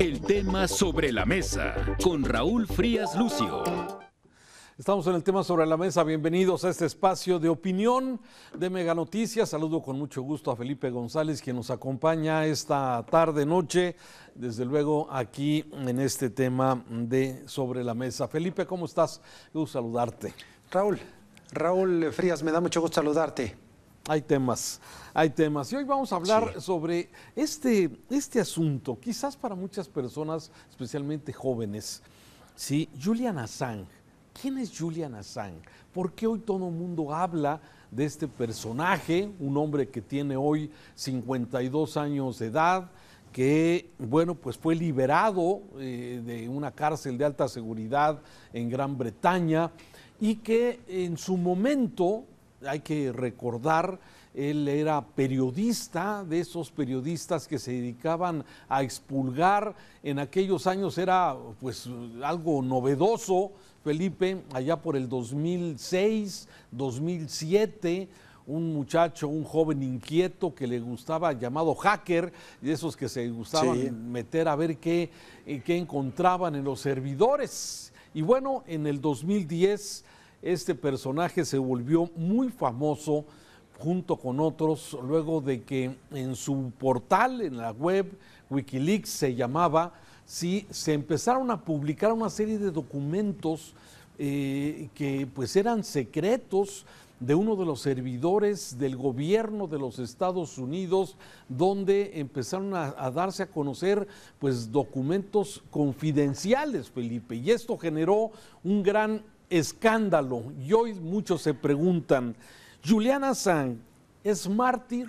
El tema sobre la mesa con Raúl Frías Lucio. Estamos en el tema sobre la mesa. Bienvenidos a este espacio de opinión de Mega Noticias. Saludo con mucho gusto a Felipe González, quien nos acompaña esta tarde noche, desde luego aquí en este tema de sobre la mesa. Felipe, ¿cómo estás? un saludarte. Raúl, Raúl Frías, me da mucho gusto saludarte. Hay temas, hay temas. Y hoy vamos a hablar sobre este, este asunto, quizás para muchas personas, especialmente jóvenes. ¿sí? Julian Assange. ¿Quién es Julian Assange? ¿Por qué hoy todo el mundo habla de este personaje, un hombre que tiene hoy 52 años de edad, que, bueno, pues fue liberado eh, de una cárcel de alta seguridad en Gran Bretaña y que en su momento hay que recordar, él era periodista, de esos periodistas que se dedicaban a expulgar. En aquellos años era pues algo novedoso, Felipe, allá por el 2006, 2007 un muchacho, un joven inquieto que le gustaba, llamado hacker, de esos que se gustaban meter a ver qué, eh, qué encontraban en los servidores. Y bueno, en el 2010 este personaje se volvió muy famoso junto con otros luego de que en su portal, en la web, Wikileaks se llamaba, sí, se empezaron a publicar una serie de documentos eh, que pues eran secretos de uno de los servidores del gobierno de los Estados Unidos, donde empezaron a, darse a conocer pues documentos confidenciales, Felipe, y esto generó un gran escándalo. Y hoy muchos se preguntan, ¿Juliana Assange es mártir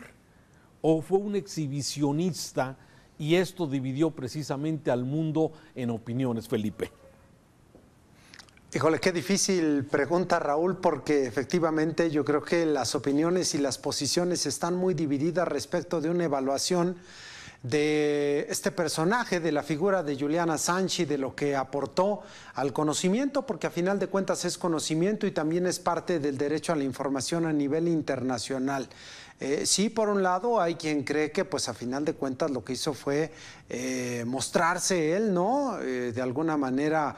o fue un exhibicionista? Y esto dividió precisamente al mundo en opiniones, Felipe. Híjole, qué difícil pregunta Raúl, porque efectivamente yo creo que las opiniones y las posiciones están muy divididas respecto de una evaluación de este personaje, de la figura de Juliana Sanchi, de lo que aportó al conocimiento, porque a final de cuentas es conocimiento y también es parte del derecho a la información a nivel internacional. Eh, sí, por un lado, hay quien cree que, pues, a final de cuentas, lo que hizo fue eh, mostrarse él, ¿no? Eh, de alguna manera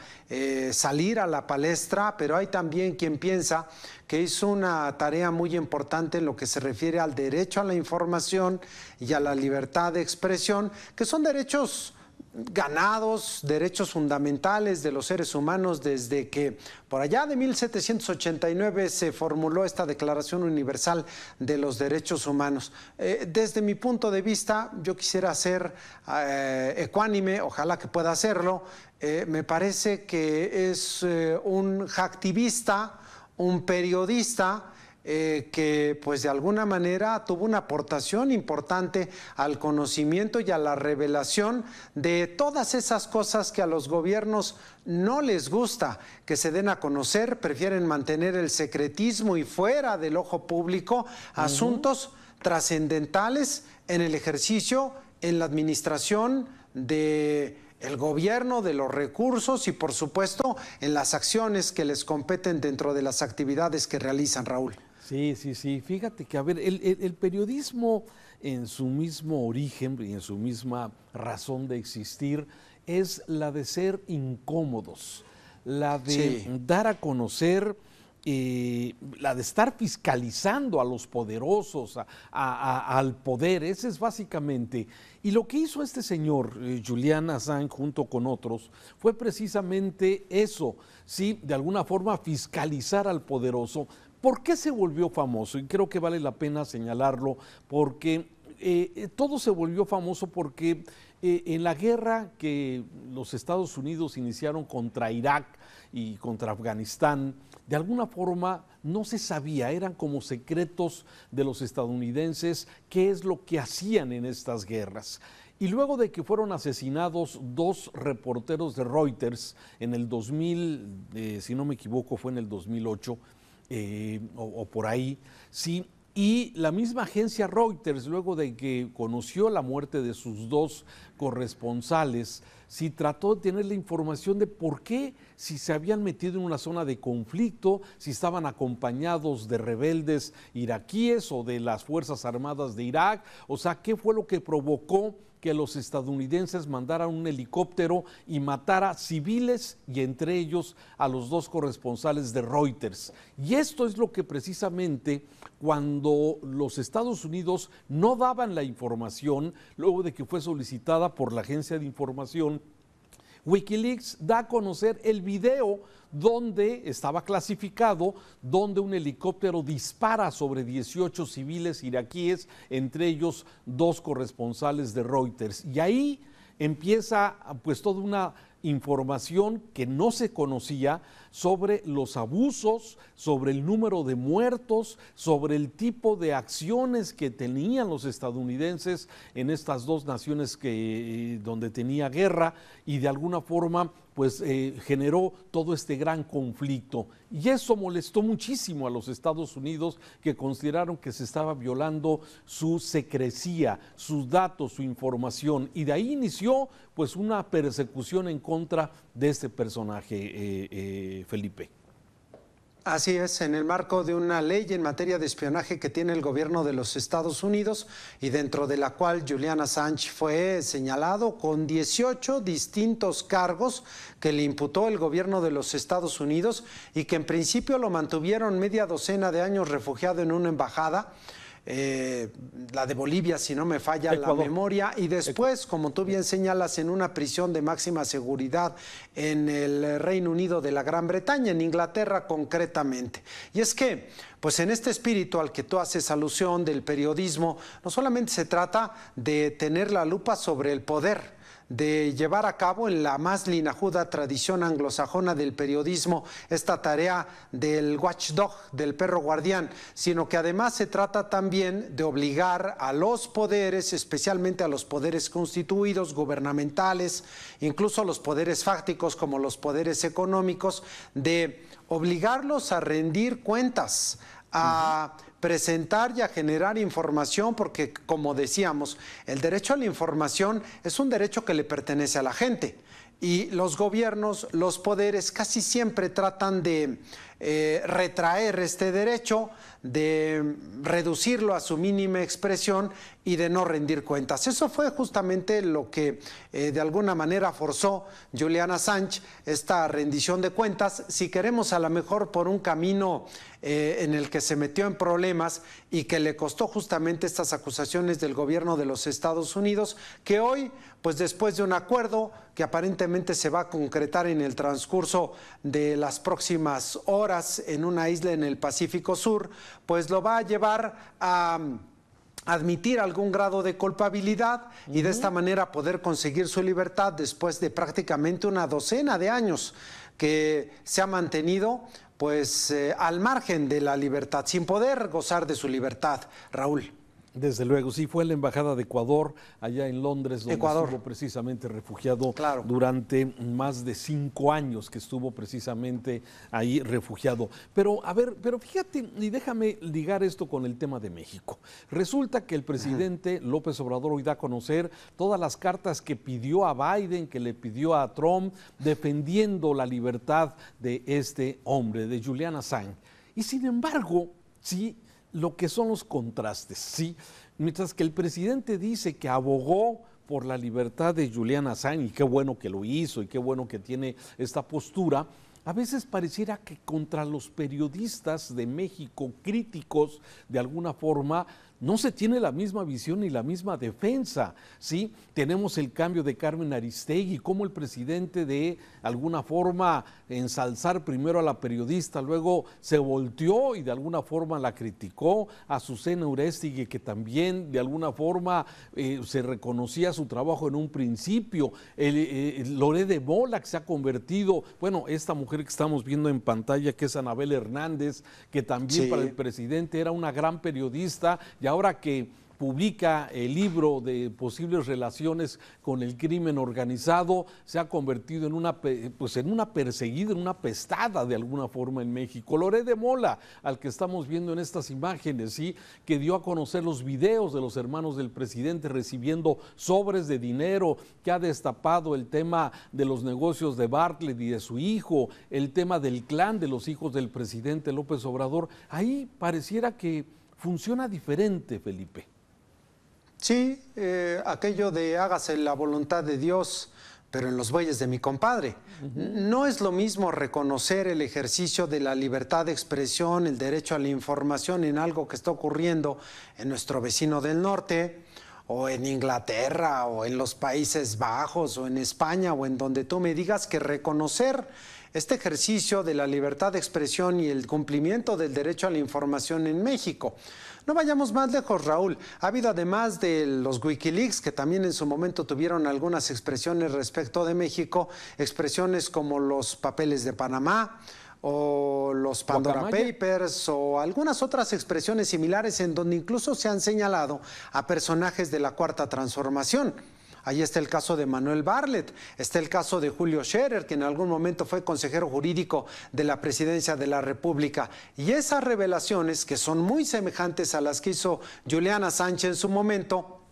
salir a la palestra, pero hay también quien piensa que hizo una tarea muy importante en lo que se refiere al derecho a la información y a la libertad de expresión, que son derechos ganados, derechos fundamentales de los seres humanos desde que por allá de 1789 se formuló esta Declaración Universal de los Derechos Humanos. Eh, desde mi punto de vista, yo quisiera ser eh, ecuánime, ojalá que pueda hacerlo. Eh, me parece que es un activista, un periodista, eh, que pues de alguna manera tuvo una aportación importante al conocimiento y a la revelación de todas esas cosas que a los gobiernos no les gusta que se den a conocer, prefieren mantener el secretismo y fuera del ojo público asuntos trascendentales en el ejercicio, en la administración del gobierno, de los recursos y por supuesto en las acciones que les competen dentro de las actividades que realizan, Raúl. Sí, sí, sí. Fíjate que, a ver, el, periodismo en su mismo origen y en su misma razón de existir es la de ser incómodos, la de dar a conocer eh, la de estar fiscalizando a los poderosos, a, al poder, ese es básicamente. Y lo que hizo este señor, eh, julián Julian junto con otros, fue precisamente eso, ¿sí? De alguna forma fiscalizar al poderoso, ¿Por qué se volvió famoso? Y creo que vale la pena señalarlo porque eh, eh, todo se volvió famoso porque eh, en la guerra que los Estados Unidos iniciaron contra Irak y contra Afganistán, de alguna forma no se sabía, eran como secretos de los estadounidenses qué es lo que hacían en estas guerras. Y luego de que fueron asesinados dos reporteros de Reuters en el 2000, si no me equivoco, fue en el 2008, eh, o, o, por ahí, ¿sí? Y la misma agencia Reuters, luego de que conoció la muerte de sus dos corresponsales si trató de tener la información de por qué, si se habían metido en una zona de conflicto, si estaban acompañados de rebeldes iraquíes o de las Fuerzas Armadas de Irak, o sea, qué fue lo que provocó que los estadounidenses mandaran un helicóptero y matara civiles y entre ellos a los dos corresponsales de Reuters. Y esto es lo que precisamente cuando los Estados Unidos no daban la información, luego de que fue solicitada por la agencia de información, Wikileaks da a conocer el video donde estaba clasificado, donde un helicóptero dispara sobre 18 civiles iraquíes, entre ellos dos corresponsales de Reuters. Y ahí empieza pues toda una información que no se conocía sobre los abusos, sobre el número de muertos, sobre el tipo de acciones que tenían los estadounidenses en estas dos naciones que, eh, donde tenía guerra y de alguna forma pues eh, generó todo este gran conflicto. Y eso molestó muchísimo a los Estados Unidos que consideraron que se estaba violando su secrecía, sus datos, su información. Y de ahí inició pues una persecución en contra de este personaje, eh, eh, Felipe. Así es, en el marco de una ley en materia de espionaje que tiene el gobierno de los Estados Unidos y dentro de la cual Juliana Assange fue señalado con 18 distintos cargos que le imputó el gobierno de los Estados Unidos y que en principio lo mantuvieron media docena de años refugiado en una embajada. Eh, la de Bolivia, si no me falla la memoria, y después, como tú bien señalas, en una prisión de máxima seguridad en el Reino Unido de la Gran Bretaña, en Inglaterra concretamente. Y es que, pues en este espíritu al que tú haces alusión del periodismo, no solamente se trata de tener la lupa sobre el poder, de llevar a cabo en la más linajuda tradición anglosajona del periodismo esta tarea del watchdog, del perro guardián, sino que además se trata también de obligar a los poderes, especialmente a los poderes constituidos, gubernamentales, incluso los poderes fácticos como los poderes económicos, de obligarlos a rendir cuentas, a presentar y a generar información, porque como decíamos, el derecho a la información es un derecho que le pertenece a la gente y los gobiernos, los poderes casi siempre tratan de eh, retraer este derecho, de reducirlo a su mínima expresión y de no rendir cuentas. Eso fue justamente lo que eh, de alguna manera forzó Juliana Sánchez esta rendición de cuentas. Si queremos a lo mejor por un camino eh, en el que se metió en problemas y que le costó justamente estas acusaciones del gobierno de los Estados Unidos, que hoy, pues después de un acuerdo que aparentemente se va a concretar en el transcurso de las próximas horas, en una isla en el Pacífico Sur, pues lo va a llevar a mm, admitir algún grado de culpabilidad y de esta manera poder conseguir su libertad después de prácticamente una docena de años que se ha mantenido pues eh, al margen de la libertad, sin poder gozar de su libertad, Raúl. Desde luego, sí, fue a la Embajada de Ecuador, allá en Londres, donde estuvo precisamente refugiado durante más de cinco años que estuvo precisamente ahí refugiado. Pero, a ver, pero fíjate, y déjame ligar esto con el tema de México. Resulta que el presidente López Obrador hoy da a conocer todas las cartas que pidió a Biden, que le pidió a Trump, defendiendo la libertad de este hombre, de Julian Assange. Y sin embargo, sí lo que son los contrastes, ¿sí? Mientras que el presidente dice que abogó por la libertad de Julian Assange, y qué bueno que lo hizo, y qué bueno que tiene esta postura, a veces pareciera que contra los periodistas de México, críticos de alguna forma, no se tiene la misma visión ni la misma defensa. ¿sí? Tenemos el cambio de Carmen Aristegui, como el presidente de alguna forma ensalzar primero a la periodista, luego se volteó y de alguna forma la criticó, a Susana Urestigue, que también de alguna forma eh, se reconocía su trabajo en un principio, el, eh, Loré de Mola, que se ha convertido, bueno, esta mujer que estamos viendo en pantalla, que es Anabel Hernández, que también para el presidente era una gran periodista, ya ahora que publica el libro de posibles relaciones con el crimen organizado, se ha convertido en una, pues en una perseguida, en una pestada de alguna forma en México. Loré de Mola, al que estamos viendo en estas imágenes, ¿sí? que dio a conocer los videos de los hermanos del presidente recibiendo sobres de dinero, que ha destapado el tema de los negocios de Bartlett y de su hijo, el tema del clan de los hijos del presidente López Obrador. Ahí pareciera que funciona diferente, Felipe. Sí, eh, aquello de hágase la voluntad de Dios, pero en los bueyes de mi compadre. No es lo mismo reconocer el ejercicio de la libertad de expresión, el derecho a la información en algo que está ocurriendo en nuestro vecino del norte, o en Inglaterra, o en los Países Bajos, o en España, o en donde tú me digas que reconocer este ejercicio de la libertad de expresión y el cumplimiento del derecho a la información en México. No vayamos más lejos, Raúl. Ha habido además de los Wikileaks, que también en su momento tuvieron algunas expresiones respecto de México, expresiones como los papeles de Panamá, o los Pandora Papers o algunas otras expresiones similares en donde incluso se han señalado a personajes de la Cuarta Transformación. Ahí está el caso de Manuel Barlet, está el caso de Julio Scherer, que en algún momento fue consejero jurídico de la presidencia de la República. Y esas revelaciones, que son muy semejantes a las que hizo Juliana Sánchez en su momento,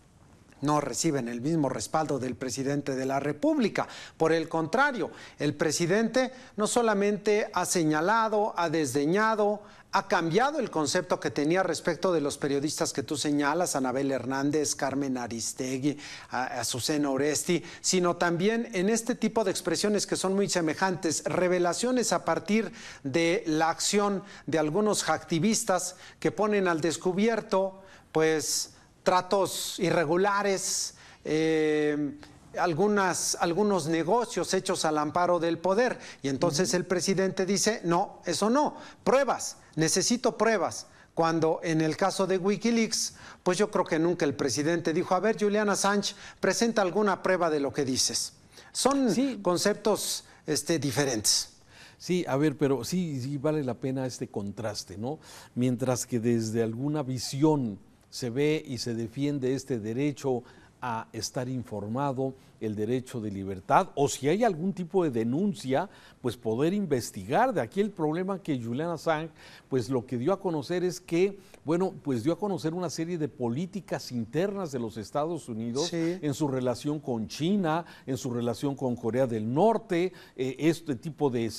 no reciben el mismo respaldo del presidente de la República. Por el contrario, el presidente no solamente ha señalado, ha desdeñado, ha cambiado el concepto que tenía respecto de los periodistas que tú señalas, Anabel Hernández, Carmen Aristegui, Azucena Oresti, sino también en este tipo de expresiones que son muy semejantes, revelaciones a partir de la acción de algunos activistas que ponen al descubierto, pues tratos irregulares, eh, algunos negocios hechos al amparo del poder. Y entonces el presidente dice, no, eso no, pruebas, necesito pruebas. Cuando en el caso de Wikileaks, pues yo creo que nunca el presidente dijo, a ver, Juliana Sánchez, presenta alguna prueba de lo que dices. Son conceptos este, diferentes. Sí, a ver, pero sí, sí vale la pena este contraste, ¿no? Mientras que desde alguna visión se ve y se defiende este derecho a estar informado, el derecho de libertad, o si hay algún tipo de denuncia, pues poder investigar. De aquí el problema que juliana sang pues lo que dio a conocer es que, bueno, pues dio a conocer una serie de políticas internas de los Estados Unidos en su relación con China, en su relación con Corea del Norte, eh, este tipo de,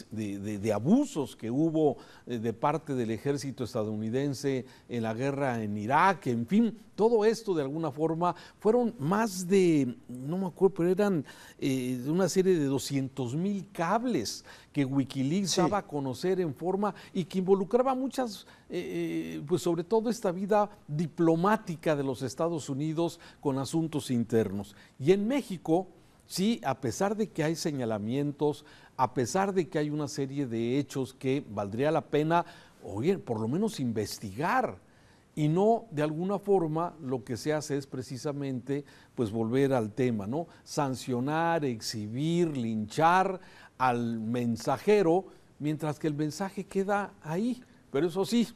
abusos que hubo eh, de parte del ejército estadounidense en la guerra en Irak, en fin, todo esto de alguna forma fueron más de, no me acuerdo, pero eran eh, una serie de 200 mil cables que Wikileaks daba a conocer en forma y que involucraba muchas, eh, eh, pues sobre todo esta vida diplomática de los Estados Unidos con asuntos internos. Y en México, sí, a pesar de que hay señalamientos, a pesar de que hay una serie de hechos que valdría la pena, oye, por lo menos investigar y no de alguna forma lo que se hace es precisamente pues volver al tema, ¿no? Sancionar, exhibir, linchar al mensajero mientras que el mensaje queda ahí. Pero eso sí,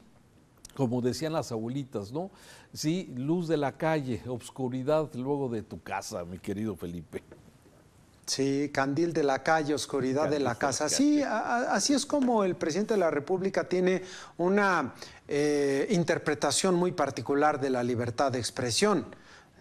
como decían las abuelitas, ¿no? Sí, luz de la calle, obscuridad luego de tu casa, mi querido Felipe. Sí, candil de la calle, oscuridad de la casa. Sí, así es como el presidente de la República tiene una eh, interpretación muy particular de la libertad de expresión,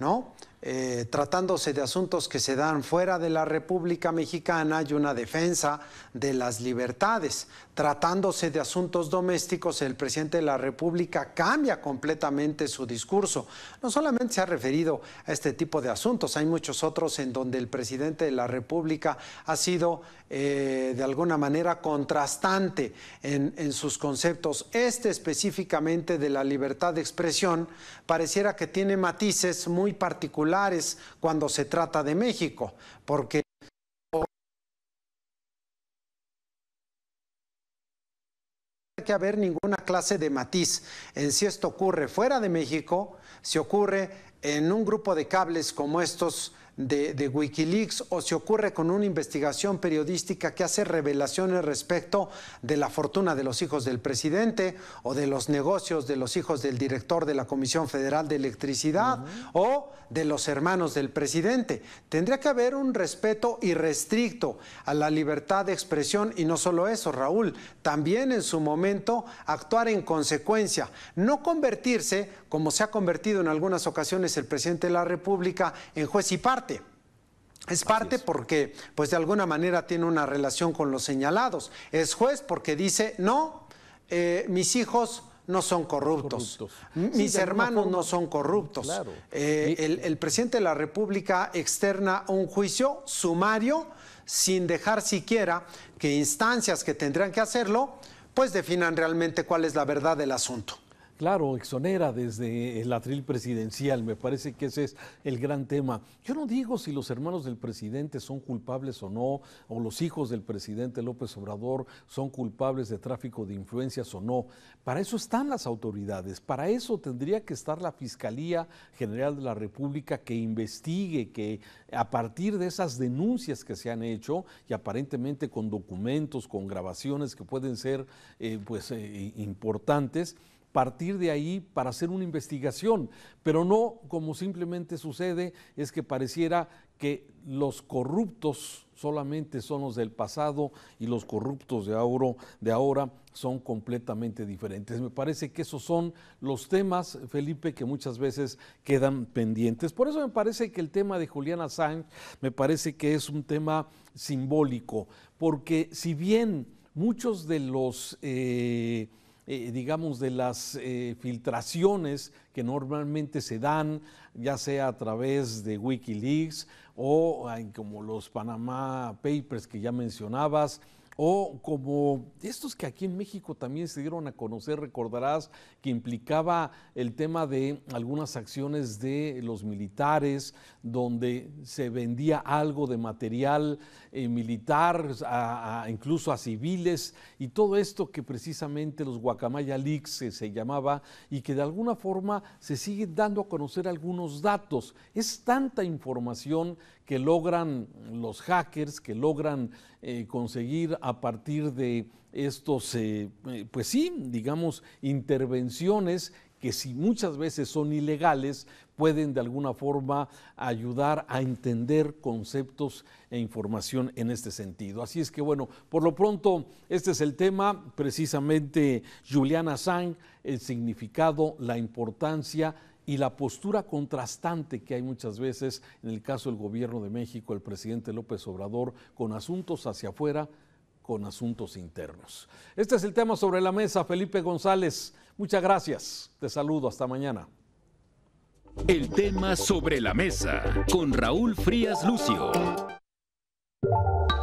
¿no? Eh, tratándose de asuntos que se dan fuera de la República Mexicana y una defensa de las libertades. Tratándose de asuntos domésticos, el presidente de la República cambia completamente su discurso. No solamente se ha referido a este tipo de asuntos, hay muchos otros en donde el presidente de la República ha sido eh, de alguna manera contrastante en, en sus conceptos. Este específicamente de la libertad de expresión pareciera que tiene matices muy particulares cuando se trata de México, porque no que haber ninguna clase de matiz en si esto ocurre fuera de México, si ocurre en un grupo de cables como estos de, Wikileaks o se ocurre con una investigación periodística que hace revelaciones respecto de la fortuna de los hijos del presidente o de los negocios de los hijos del director de la Comisión Federal de Electricidad o de los hermanos del presidente. Tendría que haber un respeto irrestricto a la libertad de expresión y no solo eso, Raúl, también en su momento actuar en consecuencia, no convertirse, como se ha convertido en algunas ocasiones el presidente de la República, en juez y parte es parte porque, pues de alguna manera, tiene una relación con los señalados. Es juez porque dice, no, eh, mis hijos no son corruptos, mis hermanos no son corruptos. Eh, el, el presidente de la República externa un juicio sumario sin dejar siquiera que instancias que tendrán que hacerlo, pues definan realmente cuál es la verdad del asunto. Claro, exonera desde el atril presidencial, me parece que ese es el gran tema. Yo no digo si los hermanos del presidente son culpables o no, o los hijos del presidente López Obrador son culpables de tráfico de influencias o no. Para eso están las autoridades, para eso tendría que estar la Fiscalía General de la República que investigue, que a partir de esas denuncias que se han hecho y aparentemente con documentos, con grabaciones que pueden ser eh, pues, eh, importantes, partir de ahí para hacer una investigación, pero no como simplemente sucede, es que pareciera que los corruptos solamente son los del pasado y los corruptos de ahora, de ahora son completamente diferentes. Me parece que esos son los temas, Felipe, que muchas veces quedan pendientes. Por eso me parece que el tema de Juliana Sánchez me parece que es un tema simbólico, porque si bien muchos de los... Eh, eh, digamos, de las eh, filtraciones que normalmente se dan, ya sea a través de Wikileaks o como los Panama Papers que ya mencionabas, o como estos que aquí en México también se dieron a conocer, recordarás, que implicaba el tema de algunas acciones de los militares, donde se vendía algo de material eh, militar, incluso a civiles, y todo esto que precisamente los Guacamaya Leaks se, eh, se llamaba, y que de alguna forma se sigue dando a conocer algunos datos. Es tanta información que logran los hackers, que logran eh, conseguir a partir de estos, eh, eh, pues sí, digamos, intervenciones que si muchas veces son ilegales, pueden de alguna forma ayudar a entender conceptos e información en este sentido. Así es que bueno, por lo pronto, este es el tema, precisamente Juliana Sang, el significado, la importancia y la postura contrastante que hay muchas veces en el caso del gobierno de México, el presidente López Obrador, con asuntos hacia afuera, con asuntos internos. Este es el tema sobre la mesa, Felipe González. Muchas gracias. Te saludo. Hasta mañana. El tema sobre la mesa con Raúl Frías Lucio.